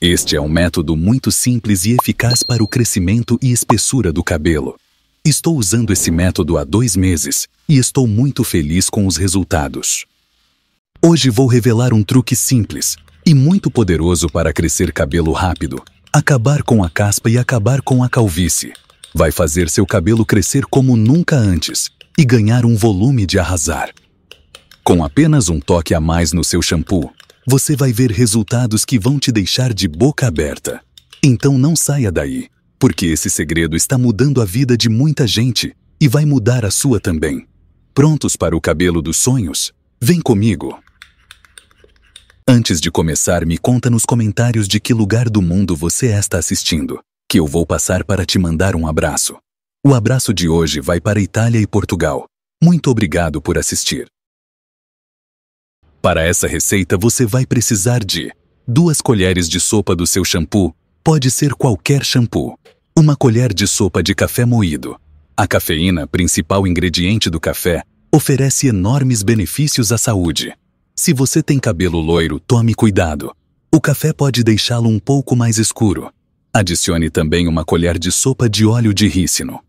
Este é um método muito simples e eficaz para o crescimento e espessura do cabelo. Estou usando esse método há dois meses e estou muito feliz com os resultados. Hoje vou revelar um truque simples e muito poderoso para crescer cabelo rápido, acabar com a caspa e acabar com a calvície. Vai fazer seu cabelo crescer como nunca antes e ganhar um volume de arrasar. Com apenas um toque a mais no seu shampoo, você vai ver resultados que vão te deixar de boca aberta. Então não saia daí, porque esse segredo está mudando a vida de muita gente e vai mudar a sua também. Prontos para o cabelo dos sonhos? Vem comigo! Antes de começar, me conta nos comentários de que lugar do mundo você está assistindo, que eu vou passar para te mandar um abraço. O abraço de hoje vai para Itália e Portugal. Muito obrigado por assistir. Para essa receita, você vai precisar de duas colheres de sopa do seu shampoo, pode ser qualquer shampoo, uma colher de sopa de café moído. A cafeína, principal ingrediente do café, oferece enormes benefícios à saúde. Se você tem cabelo loiro, tome cuidado. O café pode deixá-lo um pouco mais escuro. Adicione também uma colher de sopa de óleo de rícino.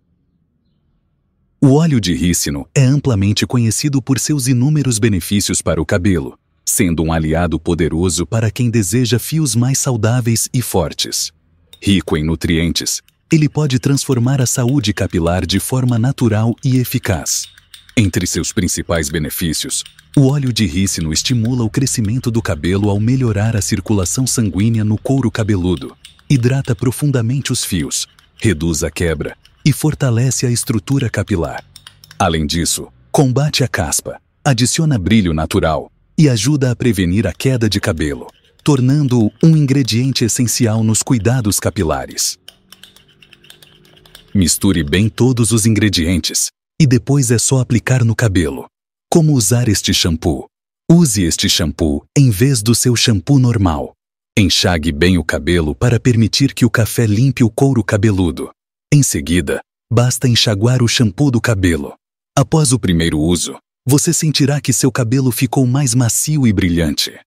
O óleo de rícino é amplamente conhecido por seus inúmeros benefícios para o cabelo, sendo um aliado poderoso para quem deseja fios mais saudáveis e fortes. Rico em nutrientes, ele pode transformar a saúde capilar de forma natural e eficaz. Entre seus principais benefícios, o óleo de rícino estimula o crescimento do cabelo ao melhorar a circulação sanguínea no couro cabeludo, hidrata profundamente os fios, reduz a quebra e fortalece a estrutura capilar. Além disso, combate a caspa, adiciona brilho natural e ajuda a prevenir a queda de cabelo, tornando-o um ingrediente essencial nos cuidados capilares. Misture bem todos os ingredientes e depois é só aplicar no cabelo. Como usar este shampoo? Use este shampoo em vez do seu shampoo normal. Enxague bem o cabelo para permitir que o café limpe o couro cabeludo. Em seguida, basta enxaguar o shampoo do cabelo. Após o primeiro uso, você sentirá que seu cabelo ficou mais macio e brilhante.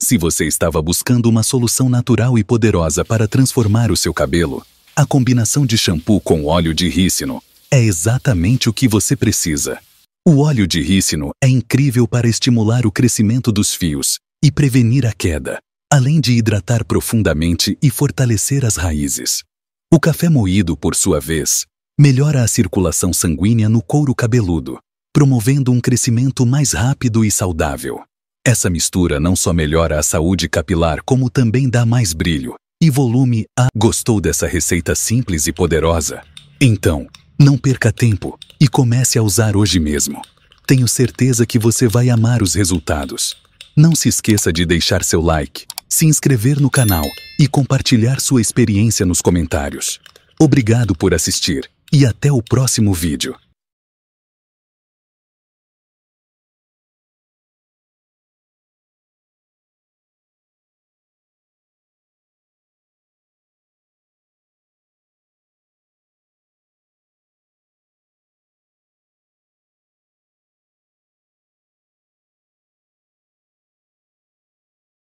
Se você estava buscando uma solução natural e poderosa para transformar o seu cabelo, a combinação de shampoo com óleo de rícino é exatamente o que você precisa. O óleo de rícino é incrível para estimular o crescimento dos fios e prevenir a queda, além de hidratar profundamente e fortalecer as raízes. O café moído, por sua vez, melhora a circulação sanguínea no couro cabeludo, promovendo um crescimento mais rápido e saudável. Essa mistura não só melhora a saúde capilar, como também dá mais brilho e volume a. Gostou dessa receita simples e poderosa? Então, não perca tempo e comece a usar hoje mesmo. Tenho certeza que você vai amar os resultados. Não se esqueça de deixar seu like se inscrever no canal e compartilhar sua experiência nos comentários. Obrigado por assistir e até o próximo vídeo.